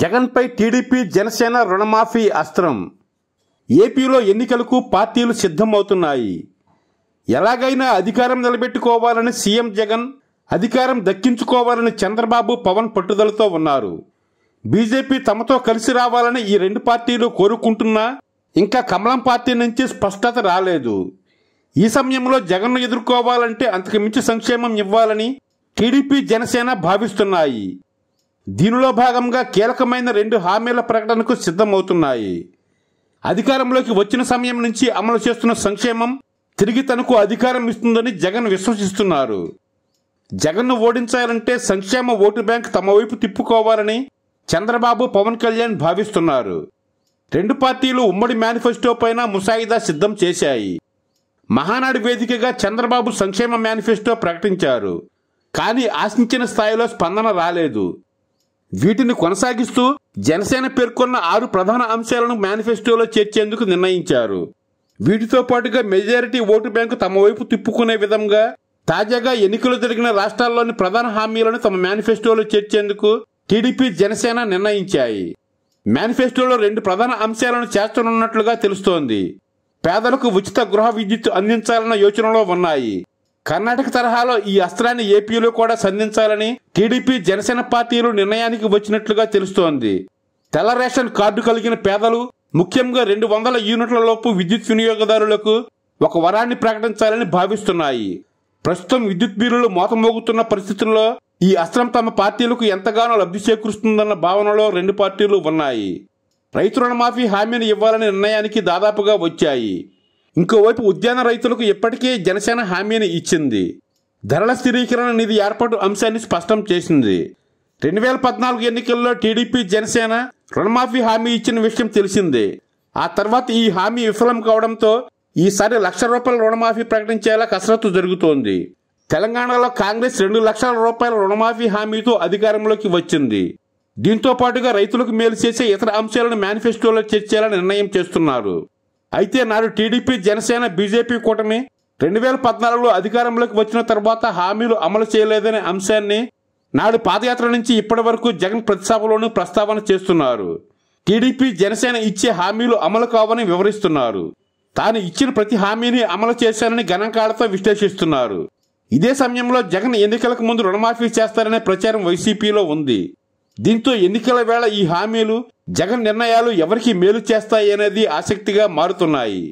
జగన్పై టీడీపీ జనసేన రుణమాఫీ అస్త్రం ఏపీలో ఎన్నికలకు పార్టీలు సిద్ధమవుతున్నాయి ఎలాగైనా అధికారం నిలబెట్టుకోవాలని సీఎం జగన్ అధికారం దక్కించుకోవాలని చంద్రబాబు పవన్ పట్టుదలతో ఉన్నారు బీజేపీ తమతో కలిసి రావాలని ఈ రెండు పార్టీలు కోరుకుంటున్నా ఇంకా కమలం పార్టీ నుంచి స్పష్టత రాలేదు ఈ సమయంలో జగన్ను ఎదుర్కోవాలంటే అంతకు మించి సంక్షేమం ఇవ్వాలని టీడీపీ జనసేన భావిస్తున్నాయి దీనిలో భాగంగా కీలకమైన రెండు హామీల ప్రకటనకు సిద్ధమవుతున్నాయి అధికారంలోకి వచ్చిన సమయం నుంచి అమలు చేస్తున్న సంక్షేమం తిరిగి తనకు అధికారం ఇస్తుందని జగన్ విశ్వసిస్తున్నారు జగన్ను ఓడించాలంటే సంక్షేమ ఓటు బ్యాంక్ తమ వైపు తిప్పుకోవాలని చంద్రబాబు పవన్ కళ్యాణ్ భావిస్తున్నారు రెండు పార్టీలు ఉమ్మడి మేనిఫెస్టో పైన ముసాయిదా సిద్ధం చేశాయి మహానాడు వేదికగా చంద్రబాబు సంక్షేమ మేనిఫెస్టో ప్రకటించారు కానీ ఆశించిన స్థాయిలో స్పందన రాలేదు వీటిని కొనసాగిస్తూ జనసేన పేర్కొన్న ఆరు ప్రధాన అంశాలను మేనిఫెస్టోలో చేర్చేందుకు నిర్ణయించారు వీటితో పాటుగా మెజారిటీ ఓటు బ్యాంకు తమ వైపు తిప్పుకునే విధంగా తాజాగా ఎన్నికలు జరిగిన రాష్ట్రాల్లోని ప్రధాన హామీలను తమ మేనిఫెస్టోలో చేర్చేందుకు టీడీపీ జనసేన నిర్ణయించాయి మేనిఫెస్టోలో రెండు ప్రధాన అంశాలను చేర్చనున్నట్లుగా తెలుస్తోంది పేదలకు ఉచిత గృహ విద్యుత్ అందించాలన్న యోచనలో ఉన్నాయి కర్ణాటక తరహాలో ఈ అస్త్రాన్ని ఏపీలో కూడా సంధించాలని టీడీపీ జనసేన పార్టీలు నిర్ణయానికి వచ్చినట్లుగా తెలుస్తోంది తెల్ల రేషన్ కార్డు కలిగిన పేదలు ముఖ్యంగా రెండు వందల యూనిట్ల లోపు విద్యుత్ వినియోగదారులకు ఒక వరాన్ని ప్రకటించాలని భావిస్తున్నాయి ప్రస్తుతం విద్యుత్ బిల్లులు మోతమోగుతున్న పరిస్థితుల్లో ఈ అస్త్రం తమ పార్టీలకు ఎంతగానో లబ్ధి చేకూరుస్తుందన్న భావనలో రెండు పార్టీలు ఉన్నాయి రైతు రుణమాఫీ హామీని ఇవ్వాలనే నిర్ణయానికి దాదాపుగా వచ్చాయి ఇంకోవైపు ఉద్యాన రైతులకు ఇప్పటికే జనసేన హామీని ఇచ్చింది ధరల స్థిరీకరణ నిధి ఏర్పాటు అంశాన్ని స్పష్టం చేసింది రెండు వేల పద్నాలుగు ఎన్నికల్లో టీడీపీ జనసేన రుణమాఫీ హామీ ఇచ్చిన విషయం తెలిసిందే ఆ తర్వాత ఈ హామీ విఫలం కావడంతో ఈసారి లక్ష రూపాయల రుణమాఫీ ప్రకటించేలా కసరత్తు జరుగుతోంది తెలంగాణలో కాంగ్రెస్ రెండు లక్షల రూపాయల రుణమాఫీ హామీతో అధికారంలోకి వచ్చింది దీంతో పాటుగా రైతులకు మేలు చేసే ఇతర అంశాలను మేనిఫెస్టోలో చేర్చేలా నిర్ణయం చేస్తున్నారు అయితే నాడు టీడీపీ జనసేన బీజేపీ కూటమి రెండు వేల పద్నాలుగులో అధికారంలోకి వచ్చిన తర్వాత హామీలు అమలు చేయలేదనే అంశాన్ని నాడు పాదయాత్ర నుంచి ఇప్పటి వరకు జగన్ ప్రతిసభలోనూ ప్రస్తావన చేస్తున్నారు టీడీపీ జనసేన ఇచ్చే హామీలు అమలు కావని వివరిస్తున్నారు తాను ఇచ్చిన ప్రతి హామీని అమలు చేశానని గణాంకాలతో విశ్లేషిస్తున్నారు ఇదే సమయంలో జగన్ ఎన్నికలకు ముందు రుణమాఫీ చేస్తారనే ప్రచారం వైసీపీలో ఉంది దీంతో ఎన్నికల వేళ ఈ హామీలు జగన్ నిర్ణయాలు ఎవరికి మేలు చేస్తాయనేది ఆసక్తిగా మారుతున్నాయి